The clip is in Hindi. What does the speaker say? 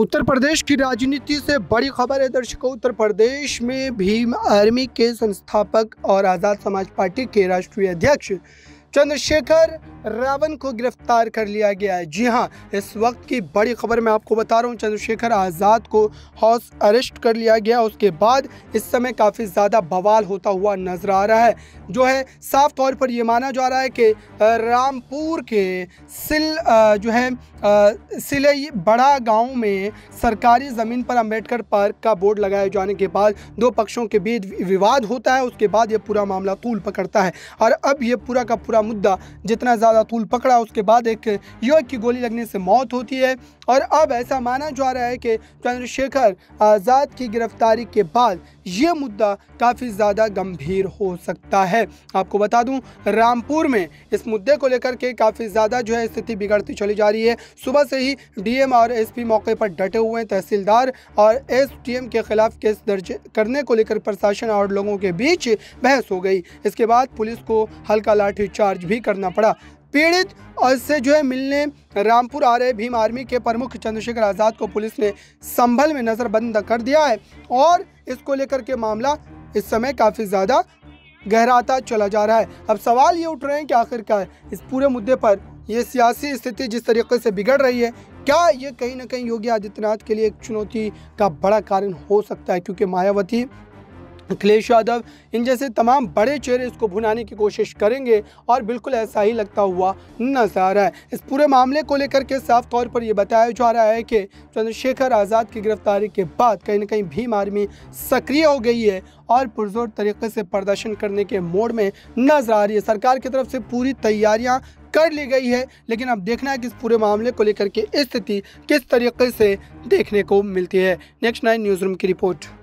उत्तर प्रदेश की राजनीति से बड़ी खबर है दर्शकों उत्तर प्रदेश में भीम आर्मी के संस्थापक और आज़ाद समाज पार्टी के राष्ट्रीय अध्यक्ष चंद्रशेखर रावण को गिरफ्तार कर लिया गया है जी हाँ इस वक्त की बड़ी खबर मैं आपको बता रहा हूँ चंद्रशेखर आज़ाद को हाउस अरेस्ट कर लिया गया उसके बाद इस समय काफ़ी ज़्यादा बवाल होता हुआ नजर आ रहा है जो है साफ तौर पर यह माना जा रहा है कि रामपुर के सिल जो है सिले बड़ा गांव में सरकारी ज़मीन पर अम्बेडकर पार्क का बोर्ड लगाए जाने के बाद दो पक्षों के बीच विवाद होता है उसके बाद यह पूरा मामला तूल पकड़ता है और अब यह पूरा का पूरा पूरा मुद्दा जितना ज़्यादा तूल पकड़ा उसके बाद एक युवक की गोली लगने से मौत होती है और अब ऐसा माना जा रहा है कि चंद्रशेखर आज़ाद की गिरफ्तारी के बाद ये मुद्दा काफ़ी ज़्यादा गंभीर हो सकता है आपको बता दूं रामपुर में इस मुद्दे को लेकर के काफ़ी ज़्यादा जो है स्थिति बिगड़ती चली जा रही है सुबह से ही डीएम और एसपी मौके पर डटे हुए हैं तहसीलदार और एसडीएम के खिलाफ केस दर्ज करने को लेकर प्रशासन और लोगों के बीच बहस हो गई इसके बाद पुलिस को हल्का लाठीचार्ज भी करना पड़ा पीड़ित और से जो है मिलने रामपुर आ रहे भीम आर्मी के प्रमुख चंद्रशेखर आज़ाद को पुलिस ने संभल में नज़रबंद कर दिया है और इसको लेकर के मामला इस समय काफ़ी ज़्यादा गहराता चला जा रहा है अब सवाल ये उठ रहे हैं कि आखिरकार इस पूरे मुद्दे पर ये सियासी स्थिति जिस तरीके से बिगड़ रही है क्या ये कहीं ना कहीं योगी आदित्यनाथ के लिए एक चुनौती का बड़ा कारण हो सकता है क्योंकि मायावती अखिलेश यादव इन जैसे तमाम बड़े चेहरे इसको भुनाने की कोशिश करेंगे और बिल्कुल ऐसा ही लगता हुआ नजर आ रहा है इस पूरे मामले को लेकर के साफ तौर पर यह बताया जा रहा है कि चंद्रशेखर आज़ाद की गिरफ्तारी के बाद कहीं ना कहीं भीम आर्मी सक्रिय हो गई है और पुरजोर तरीके से प्रदर्शन करने के मोड में नजर आ रही है सरकार की तरफ से पूरी तैयारियाँ कर ली गई है लेकिन अब देखना है कि इस पूरे मामले को लेकर के स्थिति किस तरीके से देखने को मिलती है नेक्स्ट नाइन न्यूज़ रूम की रिपोर्ट